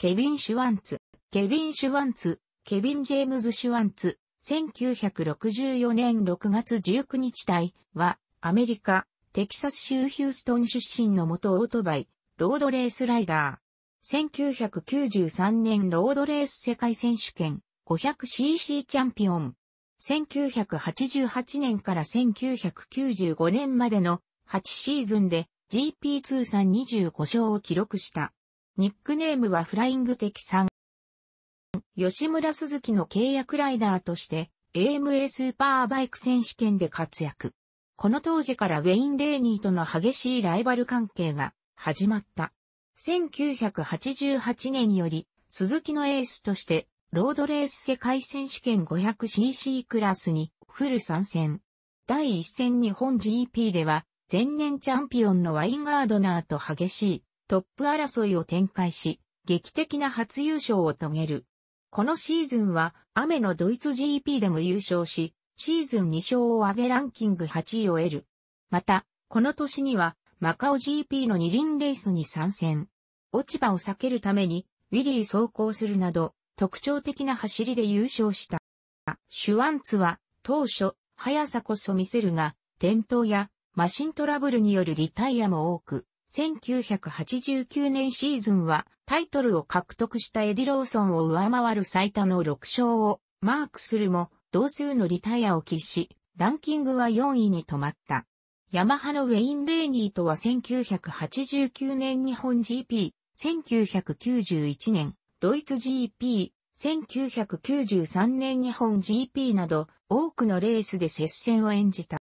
ケビン・シュワンツ、ケビン・シュワンツ、ケビン・ジェームズ・シュワンツ、1964年6月19日隊は、アメリカ、テキサス州ヒューストン出身の元オートバイ、ロードレースライダー。1993年ロードレース世界選手権 500cc チャンピオン。1988年から1995年までの8シーズンで GP 通算25勝を記録した。ニックネームはフライング的3。吉村鈴木の契約ライダーとして AMA スーパーバイク選手権で活躍。この当時からウェイン・レーニーとの激しいライバル関係が始まった。1988年より鈴木のエースとしてロードレース世界選手権 500cc クラスにフル参戦。第1戦日本 GP では前年チャンピオンのワインガードナーと激しいトップ争いを展開し、劇的な初優勝を遂げる。このシーズンは雨のドイツ GP でも優勝し、シーズン2勝を上げランキング8位を得る。また、この年にはマカオ GP の二輪レースに参戦。落ち葉を避けるためにウィリー走行するなど特徴的な走りで優勝した。シュワンツは当初速さこそ見せるが転倒やマシントラブルによるリタイアも多く1989年シーズンはタイトルを獲得したエディ・ローソンを上回る最多の6勝をマークするも同数のリタイアを喫し、ランキングは4位に止まった。ヤマハのウェイン・レーニーとは1989年日本 GP、1991年ドイツ GP、1993年日本 GP など多くのレースで接戦を演じた。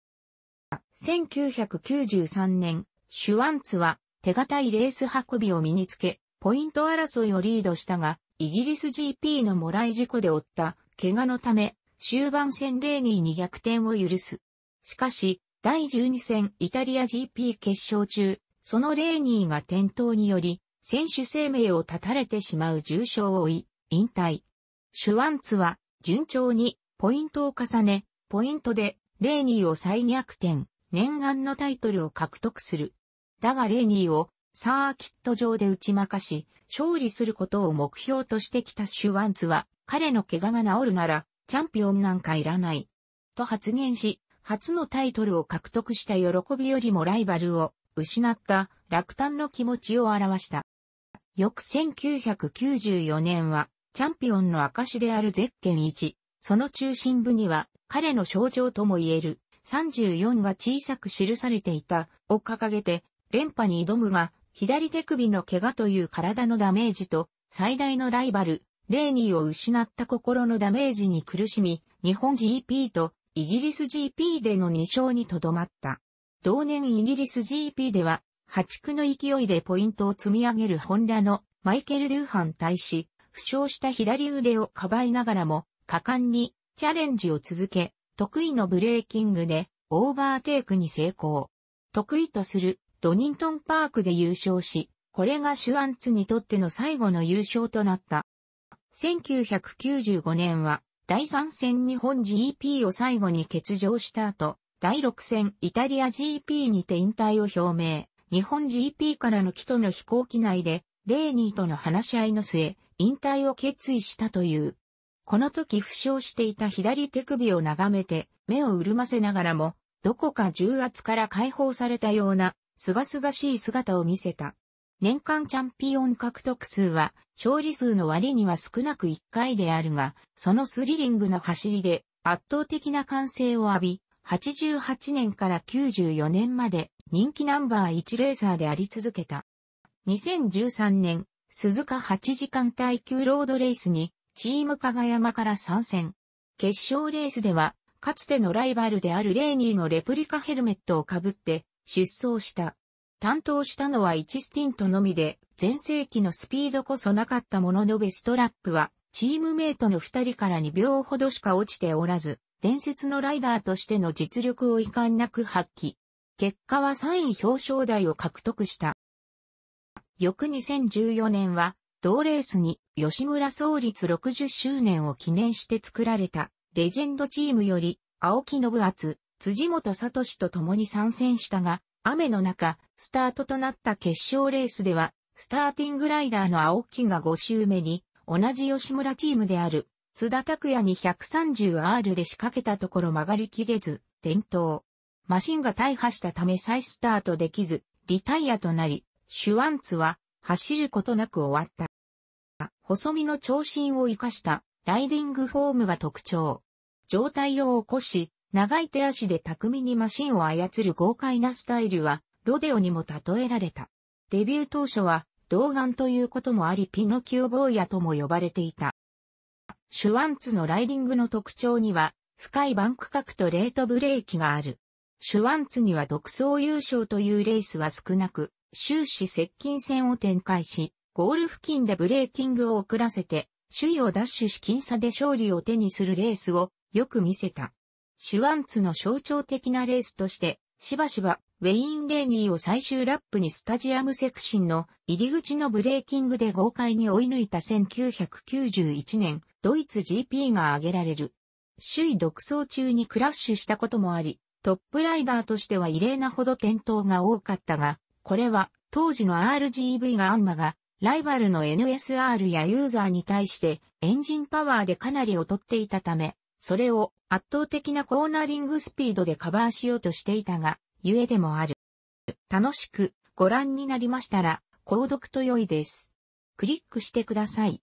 1993年シュワンツは手堅いレース運びを身につけ、ポイント争いをリードしたが、イギリス GP のもらい事故で負った怪我のため、終盤戦レーニーに逆転を許す。しかし、第12戦イタリア GP 決勝中、そのレーニーが転倒により、選手生命を絶たれてしまう重傷を負い、引退。シュワンツは、順調に、ポイントを重ね、ポイントで、レーニーを再逆転、念願のタイトルを獲得する。だがレニーをサーキット上で打ち負かし、勝利することを目標としてきたシュワンツは、彼の怪我が治るなら、チャンピオンなんかいらない。と発言し、初のタイトルを獲得した喜びよりもライバルを失った落胆の気持ちを表した。翌1994年は、チャンピオンの証であるゼッケン1、その中心部には、彼の象徴とも言える、34が小さく記されていた、を掲げて、連覇に挑むが、左手首の怪我という体のダメージと、最大のライバル、レーニーを失った心のダメージに苦しみ、日本 GP とイギリス GP での2勝にとどまった。同年イギリス GP では、破竹の勢いでポイントを積み上げるホンダのマイケル・ルーハン対し、負傷した左腕をかばいながらも、果敢にチャレンジを続け、得意のブレーキングでオーバーテイクに成功。得意とするドニントンパークで優勝し、これがシュアンツにとっての最後の優勝となった。1995年は、第3戦日本 GP を最後に欠場した後、第6戦イタリア GP にて引退を表明。日本 GP からの帰途の飛行機内で、レーニーとの話し合いの末、引退を決意したという。この時負傷していた左手首を眺めて、目を潤ませながらも、どこか重圧から解放されたようなすがすがしい姿を見せた。年間チャンピオン獲得数は、勝利数の割には少なく1回であるが、そのスリリングな走りで圧倒的な歓声を浴び、88年から94年まで人気ナンバー1レーサーであり続けた。2013年、鈴鹿8時間耐久ロードレースに、チーム加山から参戦。決勝レースでは、かつてのライバルであるレーニーのレプリカヘルメットをかぶって、出走した。担当したのは1スティントのみで、前世紀のスピードこそなかったもののベストラップは、チームメイトの2人から2秒ほどしか落ちておらず、伝説のライダーとしての実力を遺憾なく発揮。結果は3位表彰台を獲得した。翌2014年は、同レースに吉村創立60周年を記念して作られたレジェンドチームより青木信厚、辻本聡と共に参戦したが、雨の中、スタートとなった決勝レースでは、スターティングライダーの青木が5周目に、同じ吉村チームである、津田拓也に 130R で仕掛けたところ曲がりきれず、転倒。マシンが大破したため再スタートできず、リタイアとなり、シュワンツは走ることなく終わった。細身の長身を生かしたライディングフォームが特徴。状態を起こし、長い手足で巧みにマシンを操る豪快なスタイルは、ロデオにも例えられた。デビュー当初は、童顔ということもありピノキオ坊やとも呼ばれていた。シュワンツのライディングの特徴には、深いバンク角とレートブレーキがある。シュワンツには独走優勝というレースは少なく、終始接近戦を展開し、ゴール付近でブレーキングを遅らせて、首位をダッシュし僅差で勝利を手にするレースをよく見せた。シュワンツの象徴的なレースとして、しばしば、ウェイン・レーニーを最終ラップにスタジアムセクシンの入り口のブレーキングで豪快に追い抜いた1991年、ドイツ GP が挙げられる。首位独走中にクラッシュしたこともあり、トップライダーとしては異例なほど転倒が多かったが、これは当時の RGV がアンマがライバルの NSR やユーザーに対してエンジンパワーでかなり劣っていたため、それを圧倒的なコーナリングスピードでカバーしようとしていたが、ゆえでもある。楽しくご覧になりましたら、購読と良いです。クリックしてください。